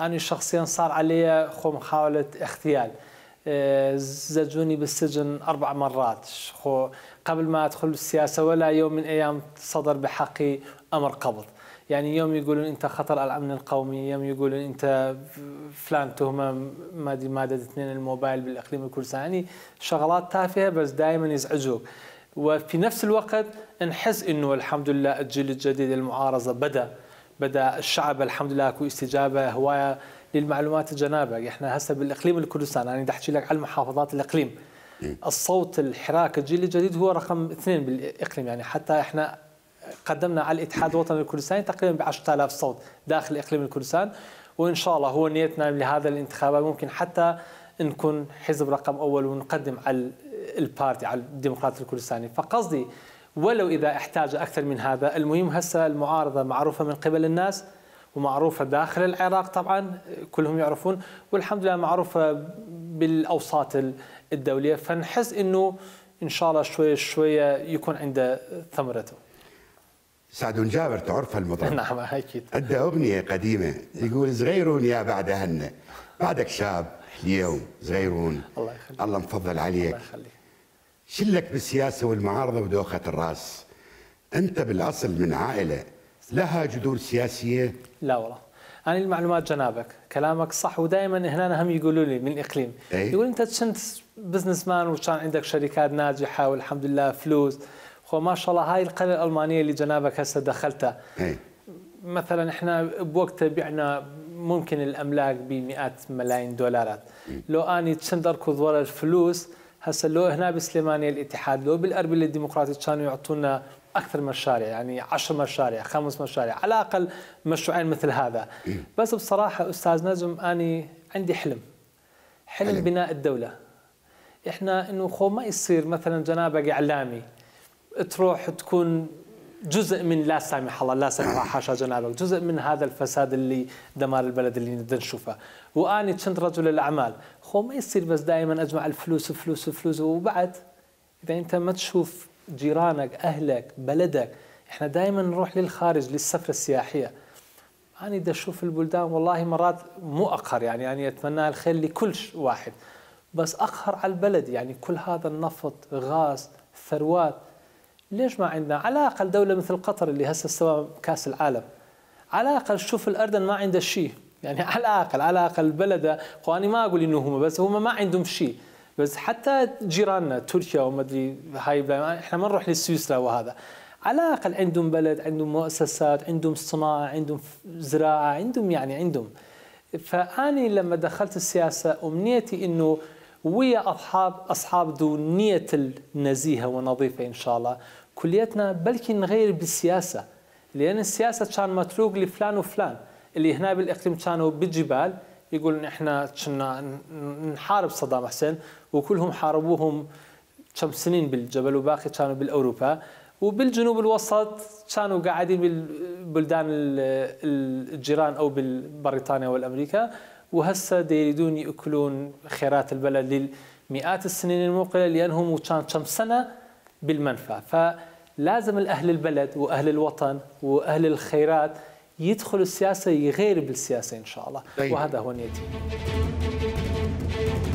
أنا شخصيا صار علي خو محاولة اغتيال آه، زجوني بالسجن أربع مرات خو قبل ما أدخل السياسة ولا يوم من أيام صدر بحقي أمر قبض يعني يوم يقولون أنت خطر على الأمن القومي يوم يقولون أنت فلان تهمة مادي مادة اثنين الموبايل بالإقليم الكردستاني يعني شغلات تافهة بس دائما يزعجوك وفي نفس الوقت نحس أنه الحمد لله الجيل الجديد المعارضة بدأ بدا الشعب الحمد لله اكو استجابه هوايه للمعلومات الجنابه احنا هسه بالاقليم الكردستان انا بدي احكي لك على محافظات الاقليم الصوت الحراك الجيل الجديد هو رقم اثنين بالاقليم يعني حتى احنا قدمنا على الاتحاد الوطني الكردستاني تقريبا ب 10000 صوت داخل اقليم الكردستان وان شاء الله هو نيتنا لهذا الانتخابات ممكن حتى نكون حزب رقم اول ونقدم على البارتي على الديمقراطي الكردستاني فقصدي ولو إذا احتاج أكثر من هذا المهم هسه المعارضة معروفة من قبل الناس ومعروفة داخل العراق طبعا كلهم يعرفون والحمد لله معروفة بالأوساط الدولية فنحس أنه إن شاء الله شوية شوية يكون عنده ثمرته سعد جابر تعرف هالمطرب نعم اكيد عنده اغنيه قديمه يقول صغيرون يا بعد هن بعدك شاب اليوم صغيرون الله يخليك الله مفضل عليك الله يخليك شلك بالسياسة والمعارضة ودوخة الرأس أنت بالأصل من عائلة لها جذور سياسية؟ لا والله أنا المعلومات جنابك كلامك صح ودائما هنا هم يقولوا لي من الإقليم أي؟ يقول أنت كنت بزنس مان وكان عندك شركات ناجحة والحمد لله فلوس خو ما شاء الله هاي القرية الألمانية اللي جنابك هسه دخلتها أي؟ مثلا احنا بوقتها بعنا ممكن الأملاك بمئات ملايين دولارات م. لو أني كنت أركض ورا الفلوس هسه لو هنا بسليمانيه الاتحاد لو بالاربيل الديمقراطي كانوا يعطونا اكثر مشاريع يعني 10 مشاريع خمس مشاريع على الاقل مشروعين مثل هذا إيه. بس بصراحه استاذ نجم اني عندي حلم حلم, حلم. بناء الدوله احنا انه خو ما يصير مثلا جنابك اعلامي تروح تكون جزء من لا سامح الله لا سامح الله حاشا جنابك جزء من هذا الفساد اللي دمار البلد اللي نبدا نشوفه واني كنت رجل الاعمال خو ما يصير بس دائما اجمع الفلوس فلوس فلوس وبعد اذا انت ما تشوف جيرانك اهلك بلدك احنا دائما نروح للخارج للسفره السياحيه اني دا أشوف البلدان والله مرات مو أقهر يعني يعني أتمنى الخير لكل واحد بس أقهر على البلد يعني كل هذا النفط غاز ثروات ليش ما عندنا على الاقل دوله مثل قطر اللي هسه استوى كاس العالم على الاقل شوف الاردن ما عنده شيء يعني على الاقل على الاقل بلده قواني ما اقول انه هم بس هم ما عندهم شيء بس حتى جيراننا تركيا وما ادري هاي احنا ما نروح لسويسرا وهذا على الاقل عندهم بلد عندهم مؤسسات عندهم صناعه عندهم زراعه عندهم يعني عندهم فاني لما دخلت السياسه امنيتي انه ويا أصحاب أصحاب ذو نية النزيهة ونظيفة إن شاء الله كليتنا بلكي نغير بالسياسة لأن السياسة كان متروك لفلان وفلان اللي هنا بالإقليم كانوا بالجبال يقول احنا كنا نحارب صدام حسين وكلهم حاربوهم كم سنين بالجبل وباقي كانوا بالأوروبا وبالجنوب الوسط كانوا قاعدين بالبلدان الجيران او بالبريطانيا والامريكا وهسه يريدون ياكلون خيرات البلد لمئات السنين المقبله لانهم كان كم سنه بالمنفى فلازم الاهل البلد واهل الوطن واهل الخيرات يدخل السياسه يغير بالسياسه ان شاء الله طيب. وهذا هو نيتي